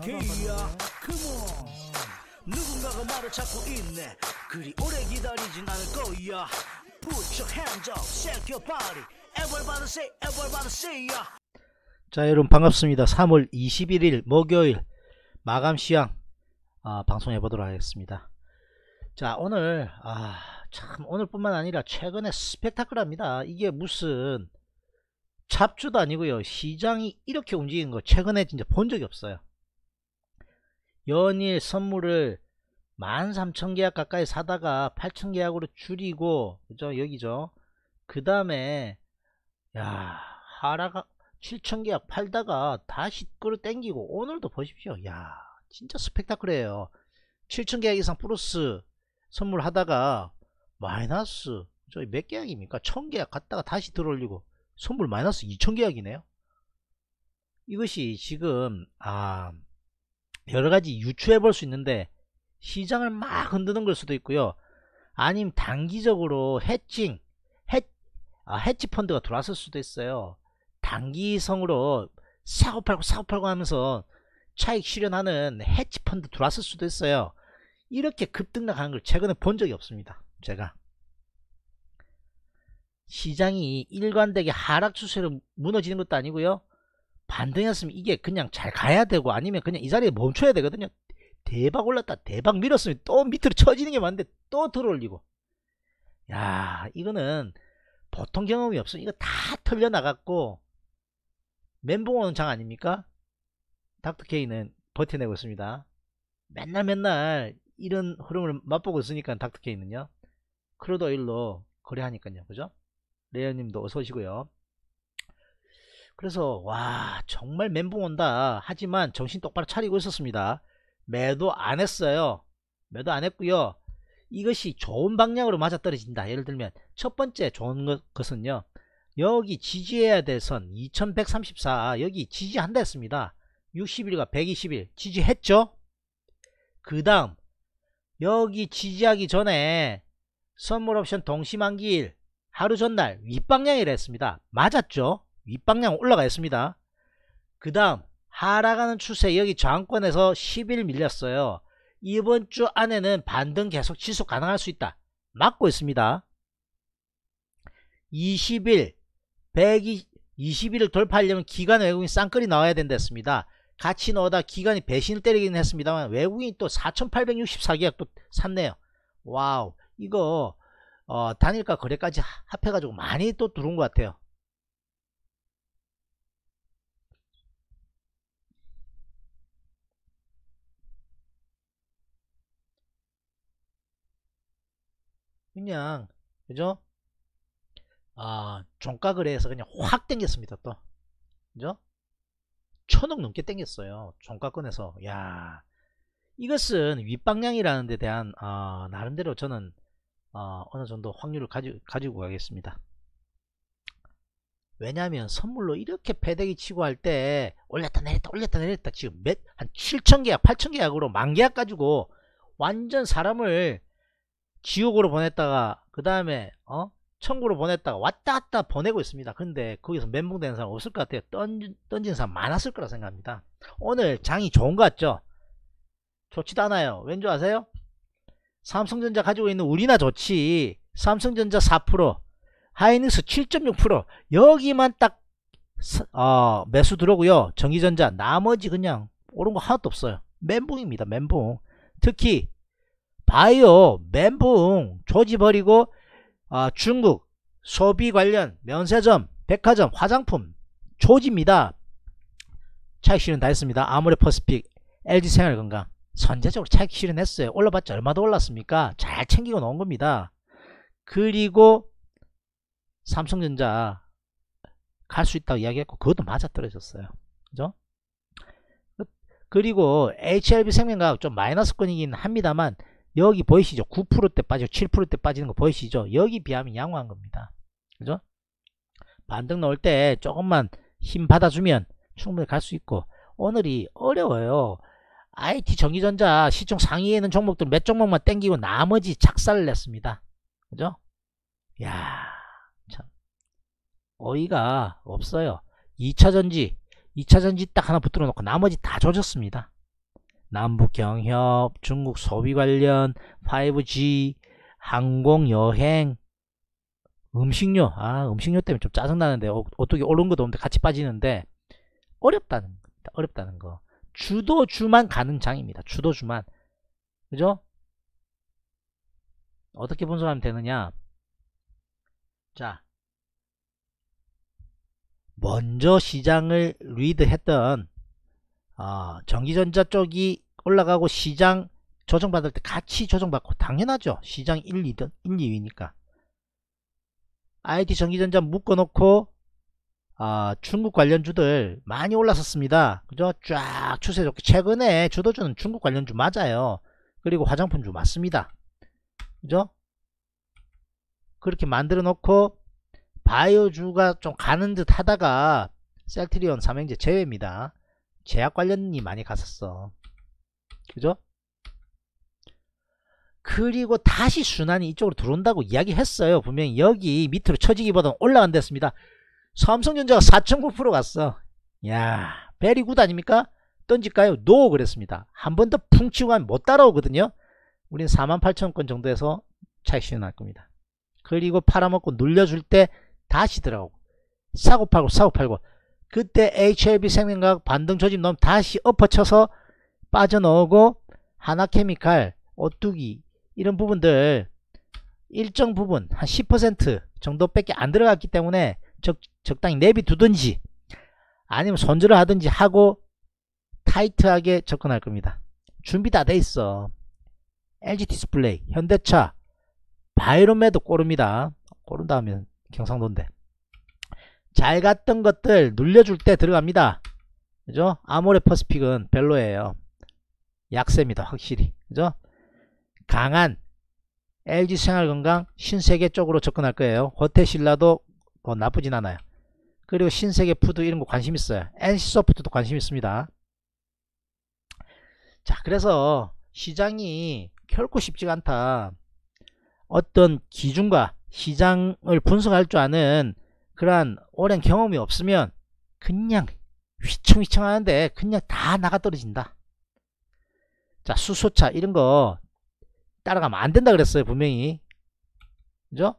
2K야 컴온 누군가가 말을 찾고 있네 그리 오래 기다리진 않을 거야 Put your hands up, shake your body Everybody say, everybody say ya 자 여러분 반갑습니다 3월 21일 목요일 마감 시향 아, 방송해 보도록 하겠습니다 자 오늘 아, 참 오늘뿐만 아니라 최근에 스펙타클합니다 이게 무슨 잡주도 아니고요 시장이 이렇게 움직이는거 최근에 진짜 본 적이 없어요 연일 선물을 13,000계약 가까이 사다가 8,000계약으로 줄이고 그죠 여기죠 그 다음에 야 하락 7,000계약 팔다가 다시 끌어 땡기고 오늘도 보십시오 야 진짜 스펙타클해요 7,000계약 이상 플러스 선물 하다가 마이너스 저희 몇 계약입니까 1,000계약 갔다가 다시 들어올리고 선물 마이너스 2,000계약이네요 이것이 지금 아 여러가지 유추해 볼 수 있는데 시장을 막 흔드는 걸 수도 있고요 아니면 단기적으로 해칭 해, 아, 해치 펀드가 들어왔을 수도 있어요 단기성으로 사고 팔고 사고 팔고 하면서 차익 실현하는 해치 펀드 들어왔을 수도 있어요 이렇게 급등락하는 걸 최근에 본 적이 없습니다 제가 시장이 일관되게 하락 추세로 무너지는 것도 아니고요 반등했으면 이게 그냥 잘 가야 되고 아니면 그냥 이 자리에 멈춰야 되거든요. 대박 올랐다 대박 밀었으면 또 밑으로 쳐지는 게 맞는데 또 들어올리고 야 이거는 보통 경험이 없어 이거 다 털려나갔고 멘붕 오는 장 아닙니까? 닥터케이는 버텨내고 있습니다 맨날 맨날 이런 흐름을 맛보고 있으니까 닥터케이는요 크루도 일로 거래하니까요 그죠? 레어님도 어서 오시고요 그래서 와 정말 멘붕 온다 하지만 정신 똑바로 차리고 있었습니다 매도 안 했어요 매도 안 했고요 이것이 좋은 방향으로 맞아떨어진다 예를 들면 첫 번째 좋은 것, 은요 여기 지지해야 될 선2134 아, 여기 지지한다 했습니다 60일과 120일 지지했죠 그 다음 여기 지지하기 전에 선물옵션 동시만기일 하루 전날 윗방향이라 했습니다 맞았죠 윗방향 올라가 있습니다. 그 다음 하락하는 추세 여기 저항권에서 10일 밀렸어요. 이번 주 안에는 반등 계속 지속 가능할 수 있다. 막고 있습니다. 20일 120, 20일을 돌파하려면 기관 외국인 쌍끌이 나와야 된다 했습니다. 같이 넣어다 기관이 배신을 때리긴 했습니다만 외국인이 또 4864계약 또 샀네요. 와우 이거 어, 단일가 거래까지 합해가지고 많이 또 들어온 것 같아요. 그냥 그죠? 아 종가 거해서 그냥 확 땡겼습니다 또 그죠? 천억 넘게 땡겼어요 종가권에서 야 이것은 윗방향이라는 데 대한 아, 나름대로 저는 아, 어, 느 정도 확률을 가지, 가지고 가겠습니다 왜냐하면 선물로 이렇게 패대기 치고 할 때 올렸다 내렸다 올렸다 내렸다 지금 몇한 7천계약 8천계약으로 만계약 가지고 완전 사람을 지옥으로 보냈다가 그 다음에 어? 천국으로 보냈다가 왔다 갔다 보내고 있습니다. 근데 거기서 멘붕되는 사람 없을 것 같아요. 던진, 던진 사람 많았을 거라 생각합니다. 오늘 장이 좋은 것 같죠? 좋지도 않아요. 왠줄 아세요? 삼성전자 가지고 있는 우리나 좋지. 삼성전자 4%, 하이닉스 7.6% 여기만 딱 어, 매수 들어오고요. 전기전자 나머지 그냥 오른 거 하나도 없어요. 멘붕입니다. 멘붕. 특히 바이오 멘붕 조지버리고 아, 중국 소비 관련 면세점 백화점 화장품 조지입니다. 차익 실현 다 했습니다. 아무레 퍼스픽 LG생활건강 선제적으로 차익 실현했어요. 올라봤자 얼마 도 올랐습니까? 잘 챙기고 나온 겁니다. 그리고 삼성전자 갈 수 있다고 이야기했고 그것도 맞아떨어졌어요. 그죠? 그리고 HLB 생명과학 좀 마이너스권이긴 합니다만 여기 보이시죠? 9%대 빠지고 7%대 빠지는 거 보이시죠? 여기 비하면 양호한 겁니다. 그죠? 반등 나올 때 조금만 힘 받아주면 충분히 갈 수 있고 오늘이 어려워요. IT 전기전자 시총 상위에 있는 종목들 몇 종목만 땡기고 나머지 작살을 냈습니다. 그죠? 야, 참 어이가 없어요. 2차전지, 2차전지 딱 하나 붙들어 놓고 나머지 다 조졌습니다. 남북경협, 중국 소비 관련, 5G, 항공여행, 음식료. 아, 음식료 때문에 좀 짜증나는데, 어, 어떻게 오른 것도 없는데 같이 빠지는데, 어렵다는 겁 어렵다는 거. 주도주만 가는 장입니다. 주도주만. 그죠? 어떻게 분석하면 되느냐? 자, 먼저 시장을 리드했던 어, 전기전자 쪽이 올라가고 시장 조정받을 때 같이 조정받고 당연하죠. 시장 1, 2등, 1, 2위니까. IT 전기전자 묶어놓고 어, 중국 관련주들 많이 올라섰습니다 그죠? 쫙 추세 좋게 최근에 주도주는 중국 관련주 맞아요. 그리고 화장품주 맞습니다. 그죠? 그렇게 만들어 놓고 바이오주가 좀 가는 듯 하다가 셀트리온 삼행제 제외입니다. 제약 관련이 많이 갔었어. 그죠? 그리고 다시 순환이 이쪽으로 들어온다고 이야기했어요. 분명히 여기 밑으로 처지기보다는 올라간댔습니다. 삼성전자가 4.9% 갔어. 야 베리 굿 아닙니까? 던질까요? 노 no, 그랬습니다. 한 번 더풍치고 가면 못 따라오거든요. 우린 48,000건 정도에서 차익 실현할 겁니다. 그리고 팔아먹고 눌려줄 때 다시 들어가고 사고 팔고 사고 팔고 그때 HLB 생명과학 반등 조짐 놈 다시 엎어쳐서 빠져나오고 하나케미칼, 오뚜기 이런 부분들 일정 부분 한 10% 정도밖에 안 들어갔기 때문에 적, 적당히 내비두든지 아니면 손절을 하든지 하고 타이트하게 접근할 겁니다. 준비 다 돼 있어. LG 디스플레이, 현대차, 바이로매도 꼬릅니다. 꼬른다 하면 경상도인데. 잘 갔던 것들 눌려줄 때 들어갑니다. 그죠? 아모레 퍼스픽은 별로예요. 약세입니다. 확실히. 그죠? 강한 LG 생활건강 신세계 쪽으로 접근할 거예요. 호텔신라도 뭐 나쁘진 않아요. 그리고 신세계 푸드 이런 거 관심 있어요. NC소프트도 관심 있습니다. 자 그래서 시장이 결코 쉽지가 않다. 어떤 기준과 시장을 분석할 줄 아는 그러한 오랜 경험이 없으면 그냥 휘청휘청 하는데 그냥 다 나가 떨어진다. 자, 수소차 이런 거 따라가면 안 된다 그랬어요, 분명히. 그죠?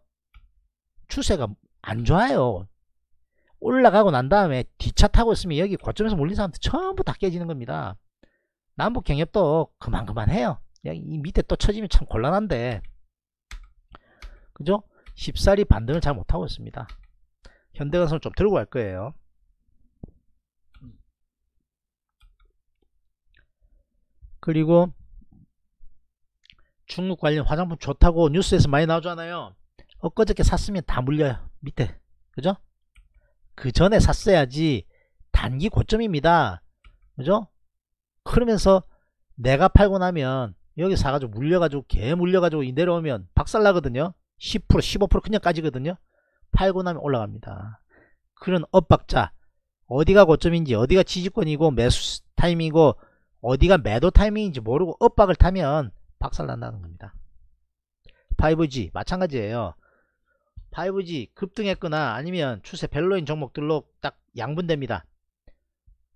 추세가 안 좋아요. 올라가고 난 다음에 뒤차 타고 있으면 여기 고점에서 몰린 사람들 전부 다 깨지는 겁니다. 남북 경협도 그만 그만해요. 이 밑에 또 처지면 참 곤란한데. 그죠? 십사리 반등을 잘 못하고 있습니다. 현대건설 좀 들고 갈 거예요. 그리고 중국 관련 화장품 좋다고 뉴스에서 많이 나오잖아요. 엊그저께 샀으면 다 물려요. 밑에. 그죠? 그 전에 샀어야지 단기 고점입니다. 그죠? 그러면서 내가 팔고 나면 여기 사가지고 물려가지고 개 물려가지고 이 내려오면 박살나거든요. 10% 15% 그냥 까지거든요. 팔고 나면 올라갑니다. 그런 엇박자 어디가 고점인지 어디가 지지권이고 매수 타이밍이고 어디가 매도 타이밍인지 모르고 엇박을 타면 박살난다는 겁니다. 5G 마찬가지예요. 5G 급등했거나 아니면 추세 벨로인 종목들로 딱 양분됩니다.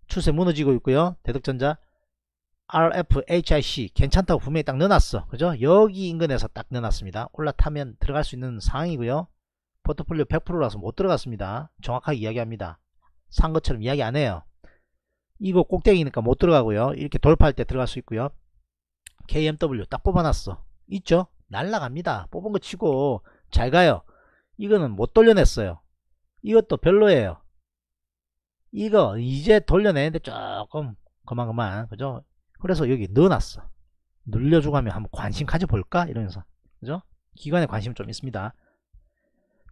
추세 무너지고 있고요. 대덕전자 RFHIC 괜찮다고 분명히 딱 넣어놨어. 그죠? 여기 인근에서 딱 넣어놨습니다. 올라타면 들어갈 수 있는 상황이고요. 포트폴리오 100%라서 못 들어갔습니다. 정확하게 이야기합니다. 산 것처럼 이야기 안 해요. 이거 꼭대기니까 못 들어가고요. 이렇게 돌파할 때 들어갈 수 있고요. KMW 딱 뽑아놨어. 있죠? 날라갑니다. 뽑은 거 치고 잘 가요. 이거는 못 돌려냈어요. 이것도 별로예요. 이거 이제 돌려내는데 조금 그만 그만 그죠? 그래서 여기 넣어놨어. 눌려주고 하면 한번 관심 가져볼까? 이러면서 그죠? 기관에 관심 좀 있습니다.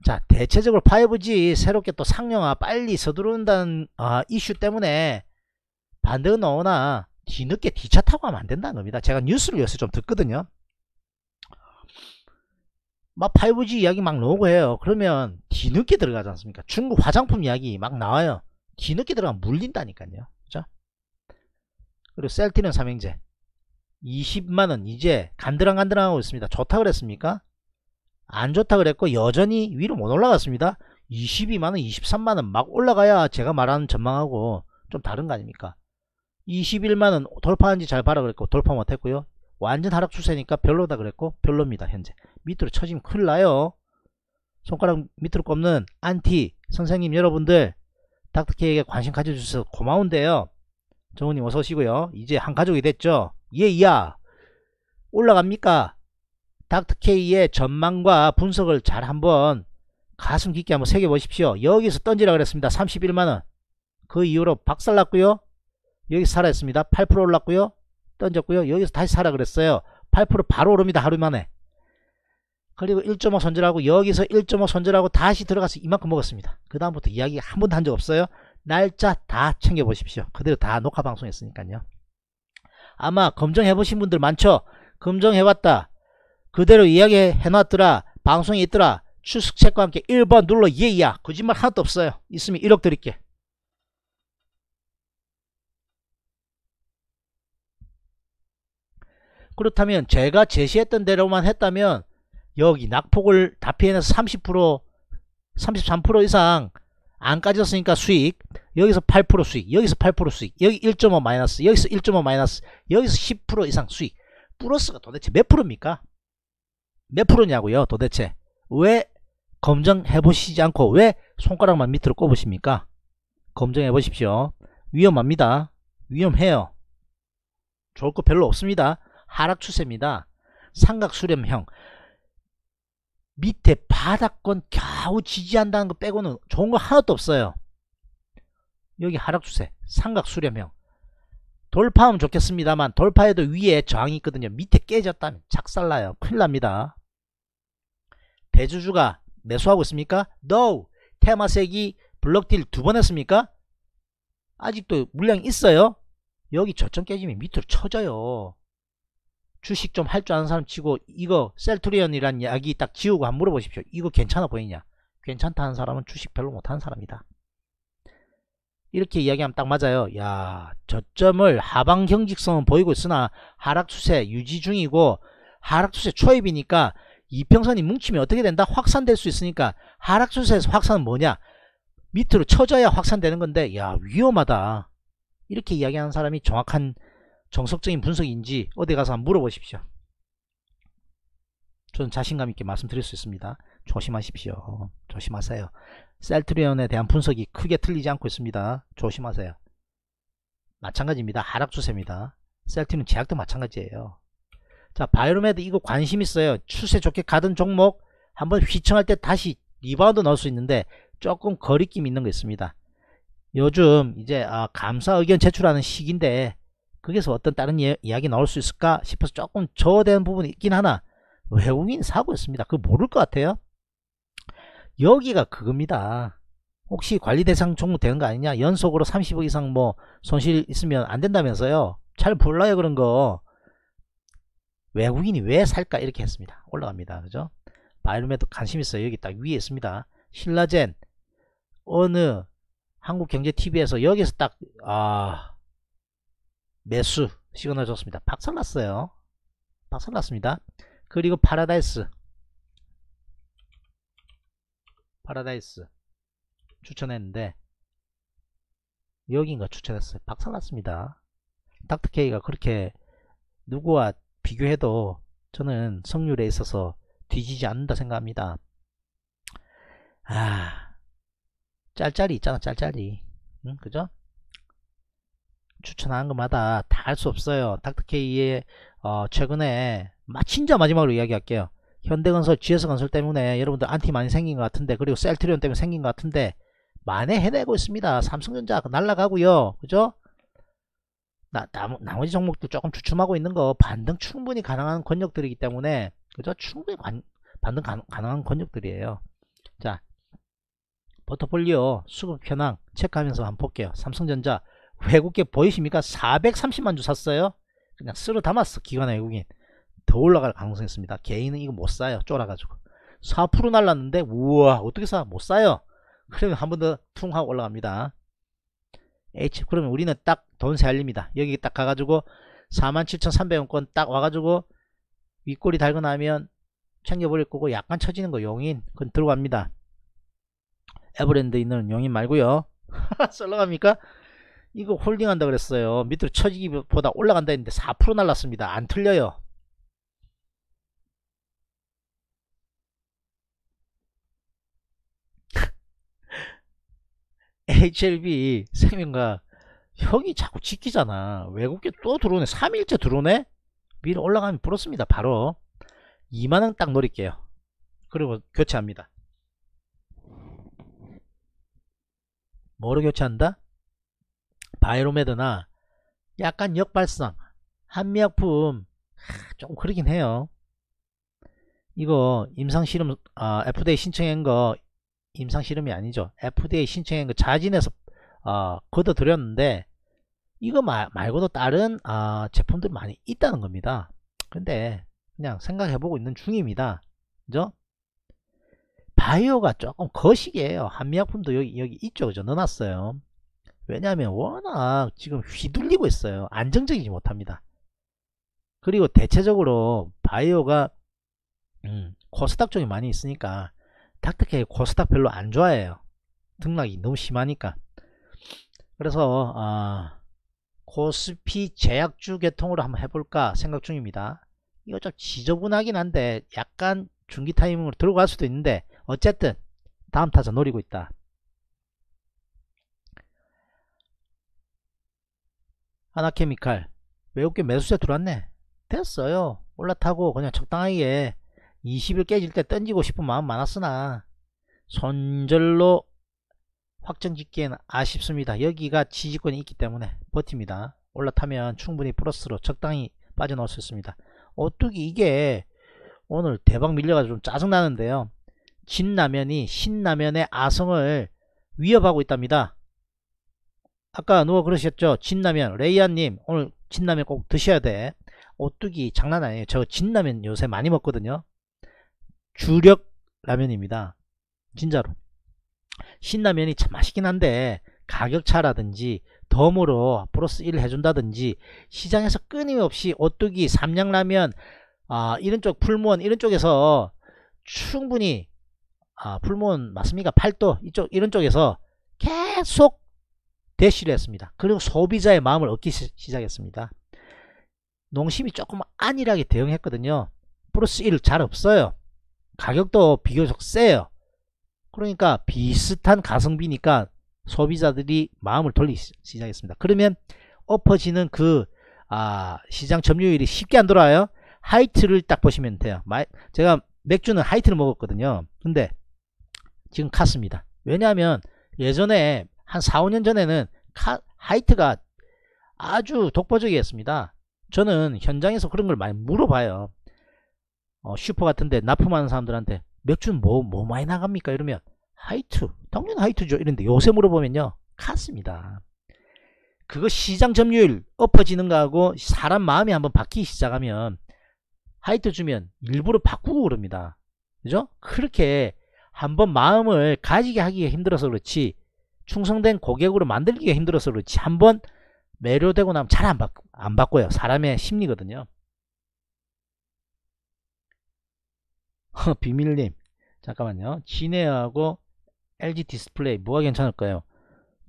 자 대체적으로 5G 새롭게 또 상용화 빨리 서두른다는 아, 이슈 때문에 반대가 나오나 뒤늦게 뒤차 타고 하면 안된다는 겁니다 제가 뉴스를 요새 좀 듣거든요 막 5G 이야기 막 나오고 해요 그러면 뒤늦게 들어가지 않습니까 중국 화장품 이야기 막 나와요 뒤늦게 들어가면 물린다니까요 그죠 그리고 셀티는 삼행제 20만원 이제 간드랑간드랑하고 있습니다 좋다 그랬습니까 안 좋다 그랬고 여전히 위로 못 올라갔습니다. 22만원, 23만원 막 올라가야 제가 말하는 전망하고 좀 다른 거 아닙니까? 21만원 돌파한지 잘 봐라 그랬고 돌파 못했고요. 완전 하락 추세니까 별로다 그랬고 별로입니다 현재. 밑으로 처지면 큰일 나요. 손가락 밑으로 꼽는 안티 선생님 여러분들 닥터케에게 관심 가져주셔서 고마운데요. 정우님 어서 오시고요. 이제 한 가족이 됐죠. 예이야 올라갑니까? 닥터K의 전망과 분석을 잘 한번 가슴 깊게 한번 새겨보십시오. 여기서 던지라 그랬습니다. 31만원. 그 이후로 박살났고요. 여기 살아있습니다. 8% 올랐고요. 던졌고요. 여기서 다시 살아 그랬어요. 8% 바로 오릅니다. 하루 만에. 그리고 1.5 손절하고 여기서 1.5 손절하고 다시 들어가서 이만큼 먹었습니다. 그 다음부터 이야기 한 번도 한 적 없어요. 날짜 다 챙겨보십시오. 그대로 다 녹화 방송했으니까요. 아마 검정해보신 분들 많죠? 검정해왔다. 그대로 이야기해 놨더라. 방송에 있더라. 추석책과 함께 1번 눌러 예이야. 거짓말 하나도 없어요. 있으면 1억 드릴게. 그렇다면 제가 제시했던 대로만 했다면 여기 낙폭을 다 피해내서 30% 33% 이상 안 까졌으니까 수익 여기서 8% 수익 여기서 8% 수익 여기 1.5 마이너스 여기서 1.5 마이너스 여기서 10% 이상 수익 플러스가 도대체 몇 프로입니까? 몇 프로냐고요 도대체 왜검정해 보시지 않고 왜 손가락만 밑으로 꼽으십니까 검정해 보십시오 위험합니다 위험해요 좋을 거 별로 없습니다 하락 추세입니다 삼각 수렴형 밑에 바닥권 겨우 지지한다는 거 빼고는 좋은 거 하나도 없어요 여기 하락 추세 삼각 수렴형 돌파하면 좋겠습니다만 돌파해도 위에 저항이 있거든요 밑에 깨졌다면 작살나요 큰일납니다 대주주가 매수하고 있습니까? No. 테마색이 블럭딜 두 번 했습니까? 아직도 물량 있어요? 여기 저점 깨지면 밑으로 쳐져요. 주식 좀 할 줄 아는 사람 치고 이거 셀트리온이란 약이 딱 지우고 한 물어보십시오. 이거 괜찮아 보이냐? 괜찮다는 사람은 주식 별로 못하는 사람이다. 이렇게 이야기하면 딱 맞아요. 야 저점을 하방 경직성은 보이고 있으나 하락 추세 유지 중이고 하락 추세 초입이니까 이평선이 뭉치면 어떻게 된다? 확산될 수 있으니까 하락 추세에서 확산은 뭐냐? 밑으로 쳐져야 확산되는 건데 야 위험하다. 이렇게 이야기하는 사람이 정확한 정석적인 분석인지 어디 가서 한번 물어보십시오. 저는 자신감 있게 말씀드릴 수 있습니다. 조심하십시오. 조심하세요. 셀트리온에 대한 분석이 크게 틀리지 않고 있습니다. 조심하세요. 마찬가지입니다. 하락 추세입니다. 셀트리온 제약도 마찬가지예요. 자 바이로메드 이거 관심 있어요 추세 좋게 가던 종목 한번 휘청할 때 다시 리바운드 넣을 수 있는데 조금 거리낌 있는 거 있습니다 요즘 이제 아, 감사 의견 제출하는 시기인데 거기서 어떤 다른 예, 이야기 나올 수 있을까 싶어서 조금 저어되 부분이 있긴 하나 외국인 사고 있습니다 그거 모를 것 같아요 여기가 그겁니다 혹시 관리 대상 종목 되는 거 아니냐 연속으로 30억 이상 뭐 손실 있으면 안 된다면서요 잘 몰라요 그런 거 외국인이 왜 살까 이렇게 했습니다. 올라갑니다. 그죠? 바이룸에도 관심 있어요. 여기 딱 위에 있습니다. 신라젠 어느 한국경제TV에서 여기서 딱 아 매수 시그널 줬습니다. 박살났어요. 박살났습니다. 그리고 파라다이스 파라다이스 추천했는데 여긴가 추천했어요. 박살났습니다. 닥터케이가 그렇게 누구와 비교해도 저는 성률에 있어서 뒤지지 않는다 생각합니다. 아, 짤짤이 있잖아, 짤짤이. 응? 그죠? 추천하는 것마다 다 할 수 없어요. 닥터케이의 어, 최근에 마, 진짜 마지막으로 이야기할게요. 현대건설, 지 g 서건설 때문에 여러분들 안티 많이 생긴 것 같은데 그리고 셀트리온 때문에 생긴 것 같은데 만에 해내고 있습니다. 삼성전자 날라가고요. 그죠? 나, 나, 머지 종목도 조금 주춤하고 있는 거 반등 충분히 가능한 권역들이기 때문에 그죠? 충분히 관, 반등 가, 능한 권역들이에요. 자, 포트폴리오 수급 현황 체크하면서 한번 볼게요. 삼성전자 외국계 보이십니까? 430만 주 샀어요. 그냥 쓸어 담았어. 기관 외국인. 더 올라갈 가능성이 있습니다. 개인은 이거 못 사요. 쫄아가지고. 4% 날랐는데 우와 어떻게 사? 못 사요. 그러면 한 번 더퉁 하고 올라갑니다. H 그러면 우리는 딱돈 살립니다 여기 딱 가가지고 47,300원권 딱 와가지고 윗골이 달고 나면 챙겨버릴 거고 약간 처지는 거 용인 그건 들어갑니다 에버랜드 있는 용인 말고요 썰러갑니까 이거 홀딩한다 그랬어요 밑으로 처지기보다 올라간다 했는데 4% 날랐습니다 안 틀려요 HLB 생명과 형이 자꾸 지키잖아 외국계 또 들어오네 3일째 들어오네 미리 올라가면 불었습니다 바로 2만원 딱 노릴게요 그리고 교체합니다 뭐로 교체한다? 바이로메드나 약간 역발상 한미약품 조금 그러긴 해요 이거 임상실험 아, FDA 신청한 거 임상 실험이 아니죠. FDA 신청한 그 자진해서 어, 걷어들였는데 이거 마, 말고도 다른 어, 제품들 많이 있다는 겁니다. 근데 그냥 생각해보고 있는 중입니다. 그죠? 바이오가 조금 거식이에요. 한미약품도 여기 여기 있죠. 그죠? 넣어놨어요. 왜냐하면 워낙 지금 휘둘리고 있어요. 안정적이지 못합니다. 그리고 대체적으로 바이오가 음, 코스닥 쪽이 많이 있으니까 닥터케 코스닥 별로 안 좋아해요. 등락이 너무 심하니까. 그래서 어, 코스피 제약주 계통으로 한번 해볼까 생각 중입니다. 이거 좀 지저분하긴 한데 약간 중기 타이밍으로 들어갈 수도 있는데 어쨌든 다음 타자 노리고 있다. 하나케미칼 외국계 매수자 들어왔네. 됐어요. 올라타고 그냥 적당하게 20일 깨질 때 던지고 싶은 마음 많았으나 손절로 확정 짓기에는 아쉽습니다. 여기가 지지권이 있기 때문에 버팁니다. 올라타면 충분히 플러스로 적당히 빠져나올 수 있습니다. 오뚜기 이게 오늘 대박 밀려가지고 좀 짜증나는데요. 진라면이 신라면의 아성을 위협하고 있답니다. 아까 누가 그러셨죠? 진라면 레이아님 오늘 진라면 꼭 드셔야 돼. 오뚜기 장난 아니에요. 저 진라면 요새 많이 먹거든요. 주력 라면입니다. 진짜로. 신라면이 참 맛있긴 한데 가격차라든지 덤으로 플러스 1 해준다든지 시장에서 끊임없이 오뚜기, 삼양라면 아, 이런 쪽 풀무원 이런 쪽에서 충분히 아, 풀무원 맞습니까? 팔도 이쪽 이런 쪽에서 계속 대시를 했습니다. 그리고 소비자의 마음을 얻기 시, 작했습니다 농심이 조금 안일하게 대응했거든요. 플러스 1 잘 없어요. 가격도 비교적 세요. 그러니까 비슷한 가성비니까 소비자들이 마음을 돌리기 시작했습니다. 그러면 엎어지는 그 아, 시장 점유율이 쉽게 안 돌아와요. 하이트를 딱 보시면 돼요. 마 제가 맥주는 하이트를 먹었거든요. 근데 지금 카스입니다. 왜냐하면 예전에 한 4, 5년 전에는 카, 하이트가 아주 독보적이었습니다. 저는 현장에서 그런 걸 많이 물어봐요. 어, 슈퍼 같은데 납품하는 사람들한테 맥주는 뭐, 뭐 많이 나갑니까? 이러면 하이투 당연히 하이투죠 이런데 요새 물어보면요. 같습니다. 그거 시장 점유율 엎어지는 거하고 사람 마음이 한번 바뀌기 시작하면 하이트 주면 일부러 바꾸고 그럽니다. 그죠? 그렇게 한번 마음을 가지게 하기가 힘들어서 그렇지 충성된 고객으로 만들기가 힘들어서 그렇지 한번 매료되고 나면 잘 안 바꿔요. 사람의 심리거든요. 비밀님 잠깐만요 진해하고 LG 디스플레이 뭐가 괜찮을까요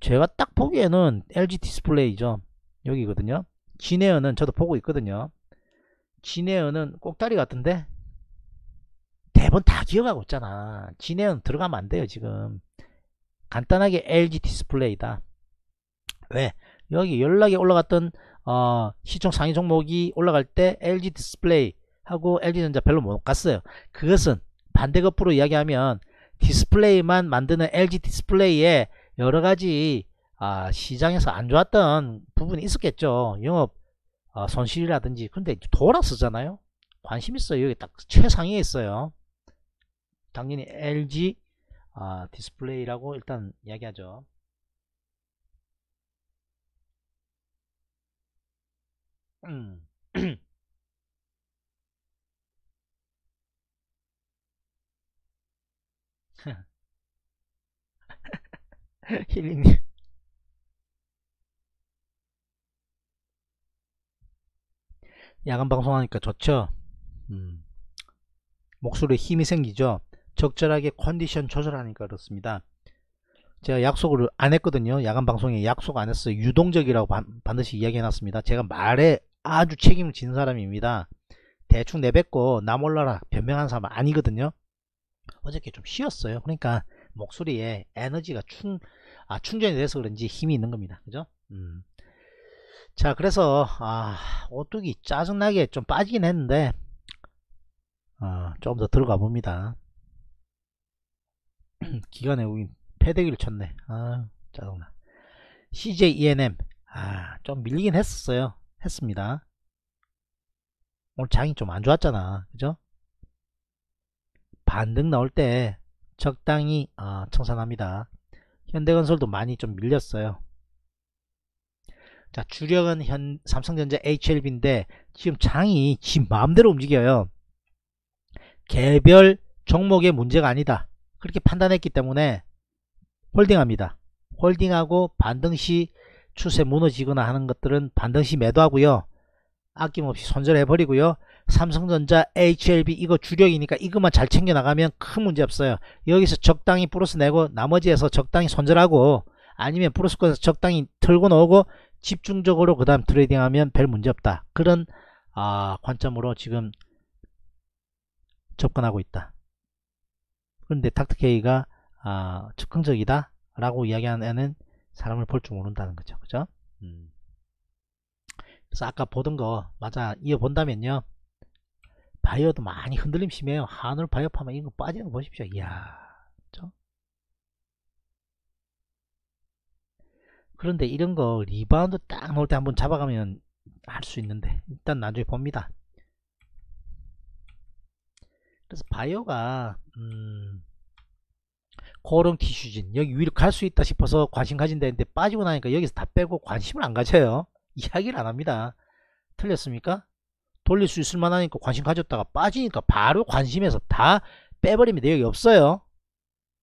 제가 딱 보기에는 LG 디스플레이죠 여기거든요 진에어는 저도 보고 있거든요 진에어는 꼭다리 같은데 대본 다 기억하고 있잖아 진에어는 들어가면 안 돼요 지금 간단하게 LG 디스플레이다 왜 여기 연락이 올라갔던 어, 시청 상위 종목이 올라갈 때 LG 디스플레이 하고 LG전자 별로 못 갔어요. 그것은 반대 급으로 이야기하면 디스플레이만 만드는 LG 디스플레이에 여러가지 아, 시장에서 안 좋았던 부분이 있었겠죠. 영업 아, 손실이라든지 근데 돌아서잖아요. 관심 있어요. 여기 딱 최상위에 있어요. 당연히 LG 아, 디스플레이라고 일단 이야기하죠. 음. 힐링님. 야간 방송하니까 좋죠? 음. 목소리에 힘이 생기죠? 적절하게 컨디션 조절하니까 그렇습니다. 제가 약속을 안 했거든요. 야간 방송에 약속 안 했어요. 유동적이라고 반, 드시 이야기해놨습니다. 제가 말에 아주 책임을 진 사람입니다. 대충 내뱉고 나 몰라라 변명한 사람 아니거든요. 어저께 좀 쉬었어요. 그러니까 목소리에 에너지가 충, 아, 충전이 돼서 그런지 힘이 있는 겁니다. 그죠? 음. 자, 그래서, 아, 오뚝이 짜증나게 좀 빠지긴 했는데, 어, 조금 더 들어가 봅니다. 기간에 우리 패대기를 쳤네. 아, 짜증나. CJENM. 아, 좀 밀리긴 했었어요. 했습니다. 오늘 장이 좀 안 좋았잖아. 그죠? 반등 나올 때 적당히 아, 청산합니다. 현대건설도 많이 좀 밀렸어요. 자 주력은 현, 삼성전자 HLB인데 지금 장이 지 마음대로 움직여요. 개별 종목의 문제가 아니다. 그렇게 판단했기 때문에 홀딩합니다. 홀딩하고 반등시 추세 무너지거나 하는 것들은 반등시 매도하고요. 아낌없이 손절해버리고요. 삼성전자, HLB 이거 주력이니까 이것만 잘 챙겨나가면 큰 문제 없어요. 여기서 적당히 플러스 내고 나머지에서 적당히 손절하고 아니면 플러스권에서 적당히 털고 나오고 집중적으로 그 다음 트레이딩하면 별 문제 없다. 그런 아, 관점으로 지금 접근하고 있다. 그런데 탁트케이가 아, 적극적이다 라고 이야기하는 애는 사람을 볼 줄 모른다는 거죠. 그죠? 음. 그래서 아까 보던 거 맞아 이어본다면요. 바이어도 많이 흔들림 심해요. 한올 바이어 파면 이거 빠지는 거 보십시오. 이야. 그죠? 그런데 이런 거 리바운드 딱놓을때 한번 잡아가면 할 수 있는데 일단 나중에 봅니다. 그래서 바이어가 음 고령 티슈진 여기 위로 갈 수 있다 싶어서 관심 가진다는데 빠지고 나니까 여기서 다 빼고 관심을 안 가져요. 이야기를 안 합니다. 틀렸습니까? 돌릴 수 있을 만하니까 관심 가졌다가 빠지니까 바로 관심에서 다 빼버리면 내역이 없어요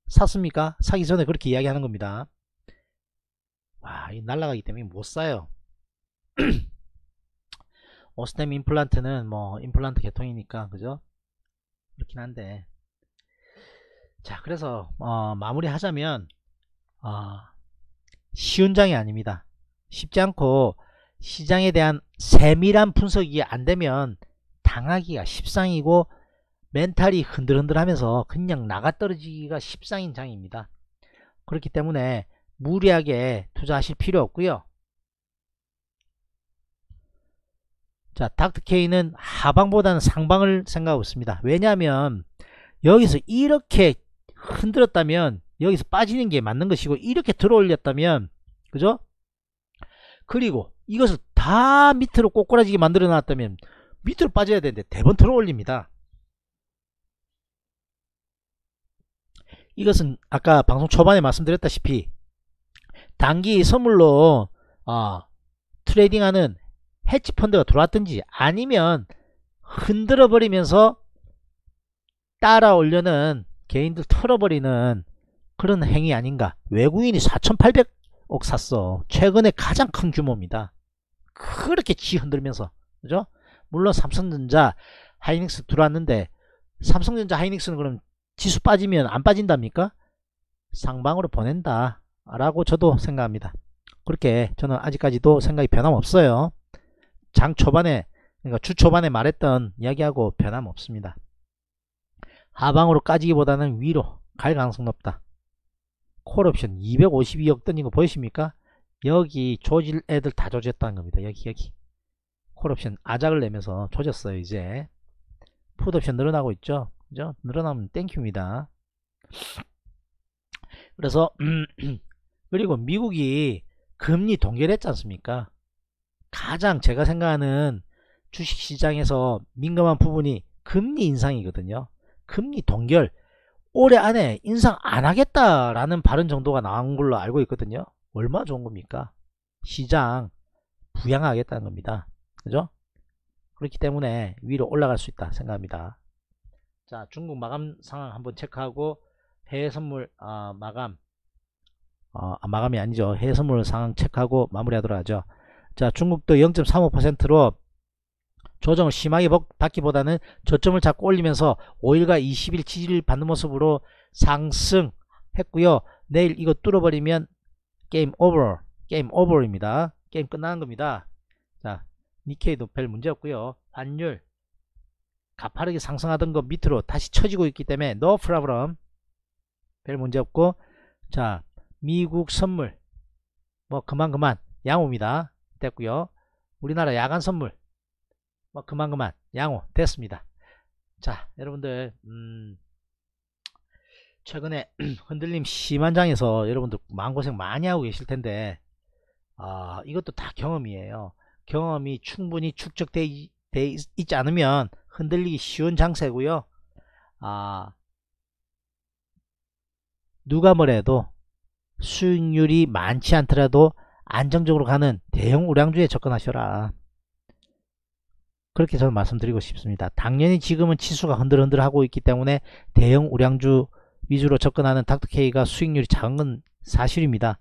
샀습니까? 사기 전에 그렇게 이야기하는 겁니다 와, 이 날라가기 때문에 못 사요 오스템 임플란트는 뭐 임플란트 개통이니까 그죠? 그렇긴 한데 자 그래서 어, 마무리 하자면 어, 쉬운 장이 아닙니다 쉽지 않고 시장에 대한 세밀한 분석이 안되면 당하기가 십상이고 멘탈이 흔들흔들하면서 그냥 나가떨어지기가 십상인 장입니다. 그렇기 때문에 무리하게 투자하실 필요 없고요. 자, 닥터케이는 하방보다는 상방을 생각하고 있습니다. 왜냐하면 여기서 이렇게 흔들었다면 여기서 빠지는 게 맞는 것이고 이렇게 들어올렸다면 그죠? 그리고 이것을 다 밑으로 꼬꾸라지게 만들어 놨다면 밑으로 빠져야 되는데 대본트로 올립니다. 이것은 아까 방송 초반에 말씀드렸다시피 단기 선물로 어, 트레이딩하는 헤지펀드가 들어왔든지 아니면 흔들어 버리면서 따라올려는 개인들 털어버리는 그런 행위 아닌가 외국인이 4800억 샀어 최근에 가장 큰 규모입니다 그렇게 지 흔들면서 그죠? 물론 삼성전자 하이닉스 들어왔는데 삼성전자 하이닉스는 그럼 지수 빠지면 안 빠진답니까? 상방으로 보낸다 라고 저도 생각합니다. 그렇게 저는 아직까지도 생각이 변함없어요. 장 초반에 그러니까 주 초반에 말했던 이야기하고 변함없습니다. 하방으로 까지기보다는 위로 갈 가능성 높다. 콜옵션 252억 던진 거 보이십니까? 여기 조질 애들 다 조졌다는 겁니다. 여기 여기 콜옵션 아작을 내면서 조졌어요. 이제 풋옵션 늘어나고 있죠. 그죠? 늘어나면 땡큐입니다. 그래서 음, 그리고 미국이 금리 동결 했지 않습니까? 가장 제가 생각하는 주식시장에서 민감한 부분이 금리 인상이거든요. 금리 동결 올해 안에 인상 안 하겠다라는 발언 정도가 나온 걸로 알고 있거든요. 얼마 좋은 겁니까? 시장 부양하겠다는 겁니다. 그죠? 그렇기 때문에 위로 올라갈 수 있다 생각합니다. 자, 중국 마감 상황 한번 체크하고 해외 선물 어, 마감 어, 아, 마감이 아니죠. 해외 선물 상황 체크하고 마무리하도록 하죠. 자, 중국도 0.35%로 조정을 심하게 받기보다는 저점을 자꾸 올리면서 5일과 20일 지지를 받는 모습으로 상승했고요. 내일 이거 뚫어버리면 게임 오버 게임 오버입니다 게임 끝나는 겁니다 자 니케이도 별 문제없고요 환율 가파르게 상승하던 것 밑으로 다시 쳐지고 있기 때문에 no problem 별 문제없고 자 미국 선물 뭐 그만 그만 양호입니다 됐고요 우리나라 야간 선물 뭐 그만 그만 양호 됐습니다 자 여러분들 음 최근에 흔들림 심한 장에서 여러분들 마음고생 많이 하고 계실 텐데 아, 이것도 다 경험이에요. 경험이 충분히 축적되어 있지 않으면 흔들리기 쉬운 장세고요. 아, 누가 뭐래도 수익률이 많지 않더라도 안정적으로 가는 대형 우량주에 접근하셔라. 그렇게 저는 말씀드리고 싶습니다. 당연히 지금은 치수가 흔들흔들하고 있기 때문에 대형 우량주 위주로 접근하는 닥터케이가 수익률이 작은 건 사실입니다.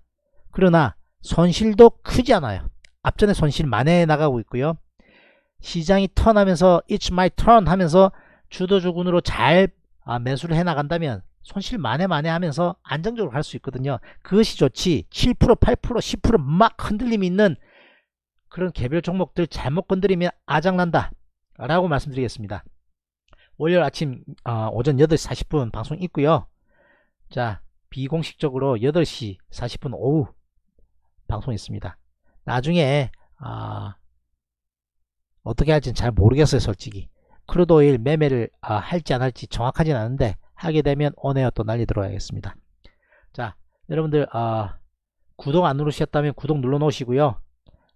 그러나 손실도 크지 않아요. 앞전에 손실만해 나가고 있고요. 시장이 턴하면서 it's my turn 하면서 주도주군으로 잘 아, 매수를 해나간다면 손실 만에 만에 하면서 안정적으로 갈 수 있거든요. 그것이 좋지 7% 8% 10%막 흔들림 이 있는 그런 개별 종목들 잘못 건드리면 아장난다 라고 말씀드리겠습니다. 월요일 아침 어, 오전 8시 40분 방송 있고요. 자 비공식적으로 8시 40분 오후 방송했습니다. 나중에 아, 어떻게 할지는 잘 모르겠어요 솔직히 크루도일 매매를 아, 할지 안 할지 정확하진 않은데 하게 되면 언에어 또 난리 들어야겠습니다. 자 여러분들 아, 구독 안 누르셨다면 구독 눌러 놓으시고요.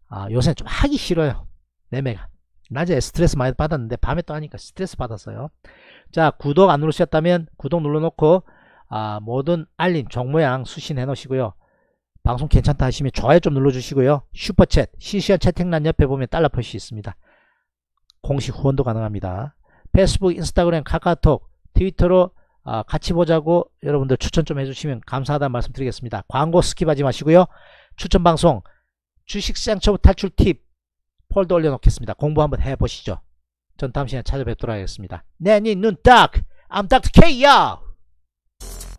아, 요새 좀 하기 싫어요 매매가 낮에 스트레스 많이 받았는데 밤에 또 하니까 스트레스 받았어요. 자 구독 안 누르셨다면 구독 눌러놓고 아, 모든 알림 종모양 수신해 놓으시고요. 방송 괜찮다 하시면 좋아요 좀 눌러주시고요. 슈퍼챗, 실시간 채팅란 옆에 보면 달러 표시 있습니다. 공식 후원도 가능합니다. 페이스북, 인스타그램, 카카오톡, 트위터로 아, 같이 보자고 여러분들 추천 좀 해주시면 감사하다는 말씀 드리겠습니다. 광고 스킵하지 마시고요. 추천 방송, 주식생처부 탈출 팁 폴더 올려놓겠습니다. 공부 한번 해보시죠. 전 다음 시간에 찾아뵙도록 하겠습니다. 네, 내눈딱 네, 네, I'm Dr. K. 야!